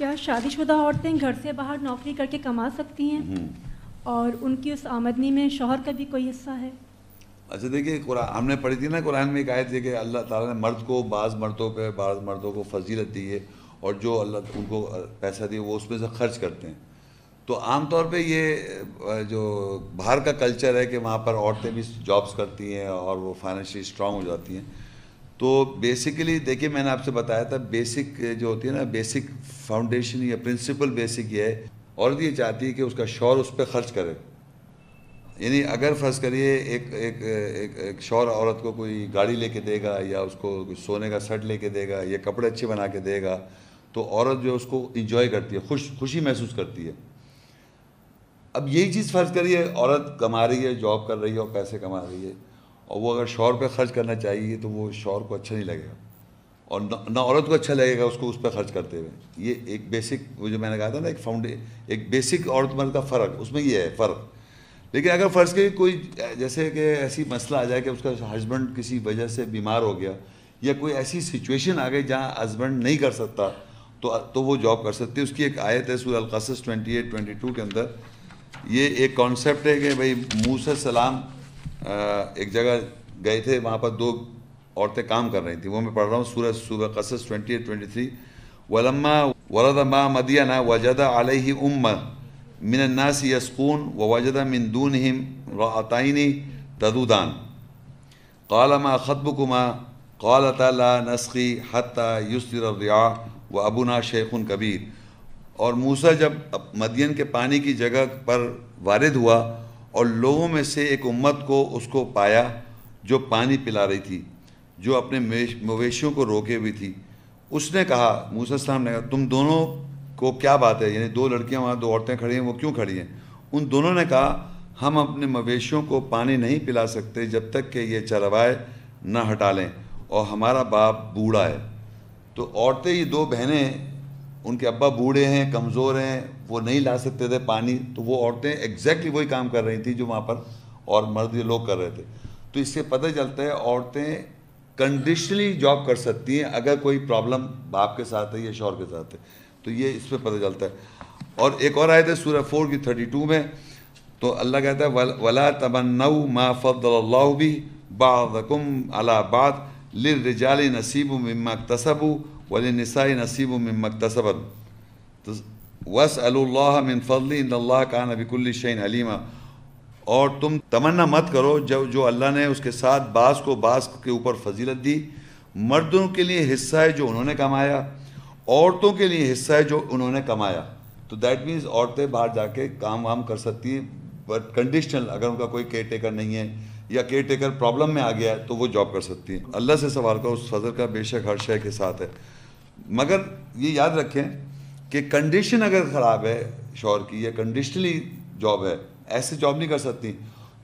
क्या शादीशुदा औरतें घर से बाहर नौकरी करके कमा सकती हैं हम्म। और उनकी उस आमदनी में शोहर का भी कोई हिस्सा है अच्छा देखिए हमने पढ़ी थी ना कुरान में एक आयत है कि अल्लाह ताला ने मर्द को बाज़ मर्दों पे बाज़ मर्दों को फजीलत दी है और जो अल्लाह उनको पैसा दिए वो उसमें से खर्च करते हैं तो आमतौर पे ये जो बाहर का कल्चर है कि वहाँ पर औरतें भी जॉब्स करती हैं और वो फाइनेंशली स्ट्रांग हो जाती हैं तो बेसिकली देखिए मैंने आपसे बताया था बेसिक जो होती है ना बेसिक फाउंडेशन या प्रिंसिपल बेसिक ये है औरत ये चाहती है कि उसका शौर उस पर खर्च करे यानी अगर फर्ज करिए एक एक एक, एक शौर औरत को कोई गाड़ी लेके देगा या उसको सोने का सेट लेके देगा या कपड़े अच्छे बना के देगा तो औरत जो उसको इंजॉय करती है खुश खुशी महसूस करती है अब यही चीज़ फर्ज करिए औरत कमा रही है जॉब कर रही है और पैसे कमा रही है और वो अगर शौर पे खर्च करना चाहिए तो वो शौर को अच्छा नहीं लगेगा और ना औरत को अच्छा लगेगा उसको उस पर खर्च करते हुए ये एक बेसिक वो जो मैंने कहा था ना एक फाउंडे एक बेसिक औरत मर्द का फ़र्क उसमें ये है फ़र्क लेकिन अगर फ़र्ज़ के कोई जैसे कि ऐसी मसला आ जाए कि उसका हस्बैंड किसी वजह से बीमार हो गया या कोई ऐसी सिचुएशन आ गई जहाँ हस्बैंड नहीं कर सकता तो तो वो जॉब कर सकती है उसकी एक आयत है सूर अलकसस ट्वेंटी एट ट्वेंटी टू के अंदर ये एक कॉन्सेप्ट है कि भाई मूसा सलाम एक जगह गए थे वहाँ पर दो औरतें काम कर रही थी वो मैं पढ़ रहा हूँ सूरज सुबह कसस ट्वेंटी एट ट्वेंटी थ्री वलम्मा वरद माँ मदियाना वजदा ही उम मिन नासी यसकून व वजदा मिन दून हिम रताइनी तदुदान काला माँ ख़तबुकुमा काला तला नस्की हता युसरिया व अबुना शेखुन कबीर और मूसा जब मदियन के पानी की जगह पर वारिद हुआ और लोगों में से एक उम्मत को उसको पाया जो पानी पिला रही थी जो अपने मवेशियों को रोके हुई थी उसने कहा मूसा सलाम ने कहा तुम दोनों को क्या बात है यानी दो लड़कियां वहाँ दो औरतें खड़ी हैं वो क्यों खड़ी हैं उन दोनों ने कहा हम अपने मवेशियों को पानी नहीं पिला सकते जब तक कि ये चरवाए ना हटा लें और हमारा बाप बूढ़ा है तो औरतें ये दो बहनें उनके अब्बा बूढ़े हैं कमज़ोर हैं वो नहीं ला सकते थे पानी तो वो औरतें एग्जैक्टली वही काम कर रही थी जो वहाँ पर और मर्द लोग कर रहे थे तो इससे पता चलता है औरतें कंडीशनली जॉब कर सकती हैं अगर कोई प्रॉब्लम बाप के साथ है या शोर के साथ है तो ये इस पर पता चलता है और एक और आए थे सूर्य फोर की थर्टी टू में तो अल्लाह कहता है वला तमन्ना मा भी बाम अला बाद लिरजाल नसीब मम्मा तसबू वलनसाई नसीब में मकतसबत वस अल्लाह मिन फ़ल अल्लाह का नबिकुल्ल शैन हलीमा और तुम तमन्ना मत करो जब जो अल्लाह ने उसके साथ बास को बास के ऊपर फजीलत दी मर्दों के लिए हिस्सा है जो उन्होंने कमाया औरतों के लिए हिस्सा है जो उन्होंने कमाया तो दैट मीन्स औरतें बाहर जाके काम वाम कर सकती हैं बट कंडीशनल अगर उनका कोई केयर टेकर नहीं है या केयर टेकर प्रॉब्लम में आ गया है तो वो जॉब कर सकती हैं अल्लाह से सवाल करो उस फजल का बेशक हर शय के साथ है मगर ये याद रखें कि कंडीशन अगर ख़राब है शोर की या कंडीशनली जॉब है ऐसे जॉब नहीं कर सकती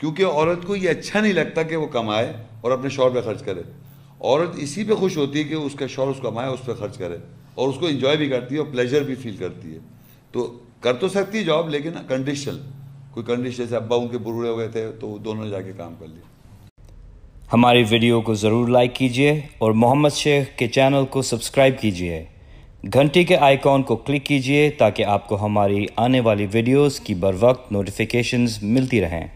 क्योंकि औरत को ये अच्छा नहीं लगता कि वो कमाए और अपने शोर पर खर्च करे औरत इसी पे खुश होती है कि उसका शोर उसको कमाए उस पर खर्च करे और उसको इन्जॉय भी करती है और प्लेजर भी फील करती है तो कर तो सकती है जॉब लेकिन कंडीशन कोई कंडीशन जैसे अब्बा उनके बुरे हो गए थे तो दोनों जाके काम कर लिया हमारी वीडियो को ज़रूर लाइक कीजिए और मोहम्मद शेख के चैनल को सब्सक्राइब कीजिए घंटी के आइकॉन को क्लिक कीजिए ताकि आपको हमारी आने वाली वीडियोस की बर वक्त नोटिफिकेशंस मिलती रहें